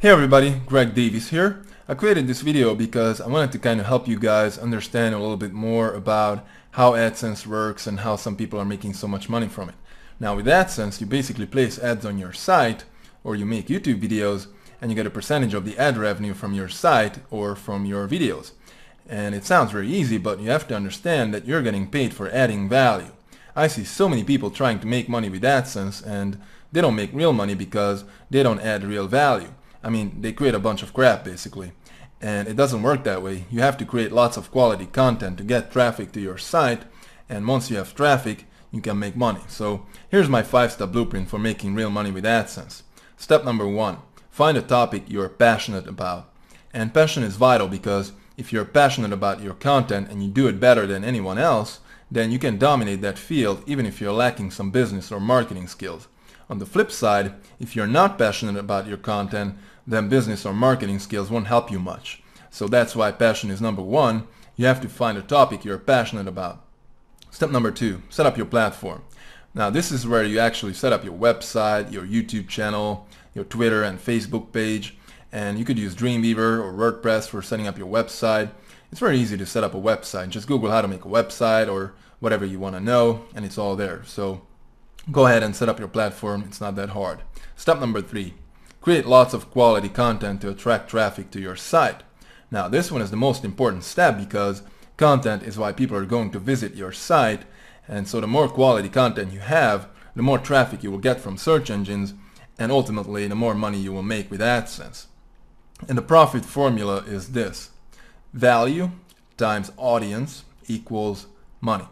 Hey everybody, Greg Davies here. I created this video because I wanted to kind of help you guys understand a little bit more about how AdSense works and how some people are making so much money from it. Now with AdSense, you basically place ads on your site or you make YouTube videos and you get a percentage of the ad revenue from your site or from your videos. And it sounds very easy, but you have to understand that you're getting paid for adding value. I see so many people trying to make money with AdSense and they don't make real money because they don't add real value. I mean, they create a bunch of crap basically. And it doesn't work that way. You have to create lots of quality content to get traffic to your site. And once you have traffic, you can make money. So here's my five-step blueprint for making real money with AdSense. Step number one, find a topic you're passionate about. And passion is vital because if you're passionate about your content and you do it better than anyone else, then you can dominate that field even if you're lacking some business or marketing skills. On the flip side, if you're not passionate about your content, then business or marketing skills won't help you much. So that's why passion is number one. You have to find a topic you're passionate about. Step number two, set up your platform. Now this is where you actually set up your website, your YouTube channel, your Twitter and Facebook page, and you could use Dreamweaver or WordPress for setting up your website. It's very easy to set up a website. Just Google how to make a website or whatever you want to know, and it's all there. So Go ahead and set up your platform, it's not that hard. Step number three, create lots of quality content to attract traffic to your site. Now this one is the most important step because content is why people are going to visit your site and so the more quality content you have, the more traffic you will get from search engines and ultimately the more money you will make with AdSense. And the profit formula is this, value times audience equals money.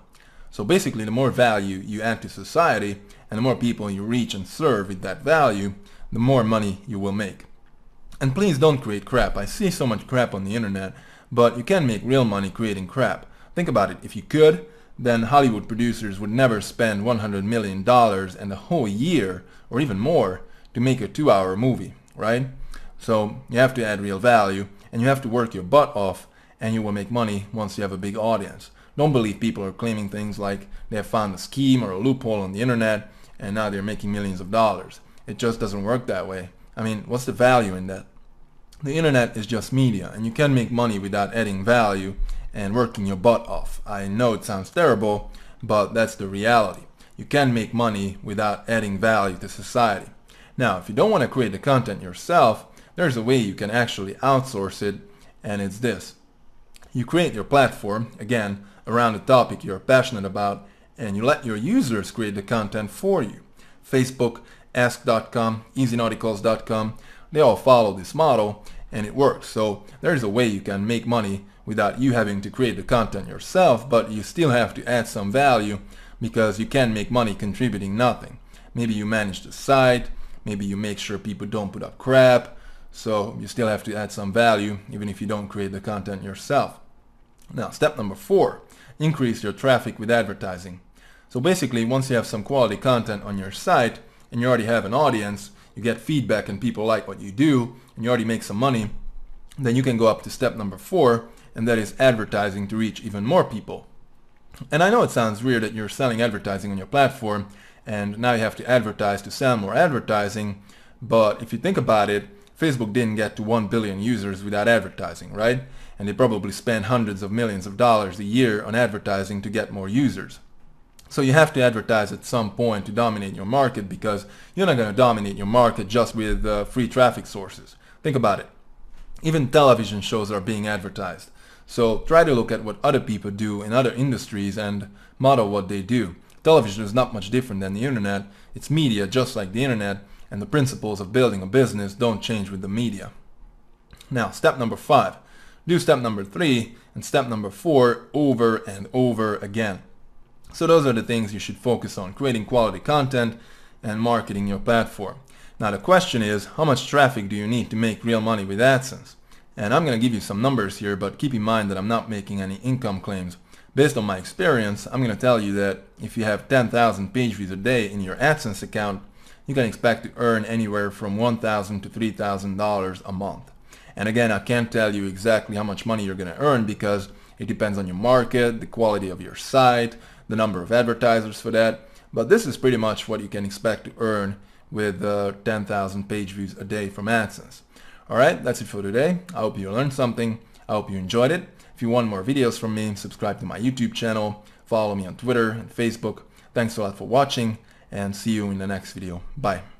So basically, the more value you add to society and the more people you reach and serve with that value, the more money you will make. And please don't create crap. I see so much crap on the internet, but you can make real money creating crap. Think about it. If you could, then Hollywood producers would never spend $100 million and a whole year, or even more, to make a two-hour movie, right? So you have to add real value, and you have to work your butt off, and you will make money once you have a big audience don't believe people are claiming things like they have found a scheme or a loophole on the internet and now they're making millions of dollars. It just doesn't work that way. I mean, what's the value in that? The internet is just media and you can make money without adding value and working your butt off. I know it sounds terrible, but that's the reality. You can make money without adding value to society. Now, if you don't want to create the content yourself, there's a way you can actually outsource it, and it's this. You create your platform, again, around a topic you're passionate about, and you let your users create the content for you. Facebook, Ask.com, EasyNauticals.com, they all follow this model and it works. So there's a way you can make money without you having to create the content yourself, but you still have to add some value because you can make money contributing nothing. Maybe you manage the site, maybe you make sure people don't put up crap, so you still have to add some value even if you don't create the content yourself. Now, step number four, increase your traffic with advertising. So basically, once you have some quality content on your site and you already have an audience, you get feedback and people like what you do, and you already make some money, then you can go up to step number four, and that is advertising to reach even more people. And I know it sounds weird that you're selling advertising on your platform, and now you have to advertise to sell more advertising, but if you think about it, Facebook didn't get to 1 billion users without advertising, right? And they probably spend hundreds of millions of dollars a year on advertising to get more users. So you have to advertise at some point to dominate your market because you're not going to dominate your market just with uh, free traffic sources. Think about it. Even television shows are being advertised. So try to look at what other people do in other industries and model what they do. Television is not much different than the internet. It's media just like the internet and the principles of building a business don't change with the media. Now, step number five, do step number three and step number four over and over again. So those are the things you should focus on, creating quality content and marketing your platform. Now the question is, how much traffic do you need to make real money with AdSense? And I'm going to give you some numbers here, but keep in mind that I'm not making any income claims. Based on my experience, I'm going to tell you that if you have 10,000 page views a day in your AdSense account, you can expect to earn anywhere from $1,000 to $3,000 a month. And again, I can't tell you exactly how much money you're going to earn because it depends on your market, the quality of your site, the number of advertisers for that. But this is pretty much what you can expect to earn with uh, 10,000 page views a day from AdSense. All right, that's it for today. I hope you learned something. I hope you enjoyed it. If you want more videos from me, subscribe to my YouTube channel, follow me on Twitter and Facebook. Thanks a lot for watching and see you in the next video. Bye.